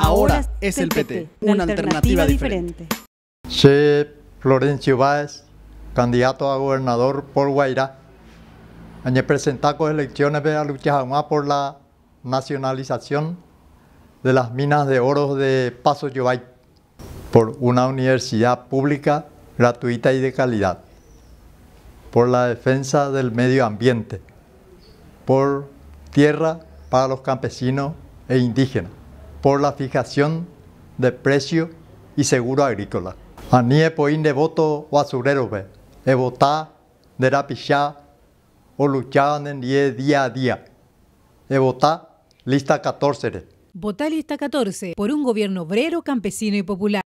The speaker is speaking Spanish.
Ahora es el PT, una alternativa diferente. Soy Florencio Báez, candidato a gobernador por Guairá. Añe presentar con elecciones de la jamás por la nacionalización de las minas de oro de Paso Yobay por una universidad pública gratuita y de calidad, por la defensa del medio ambiente, por tierra para los campesinos e indígenas por la fijación de precio y seguro agrícola. Anie poin de voto basurero ve, vota de rapichá o luchaban en día a día. e vota lista 14. Vota lista 14 por un gobierno obrero, campesino y popular.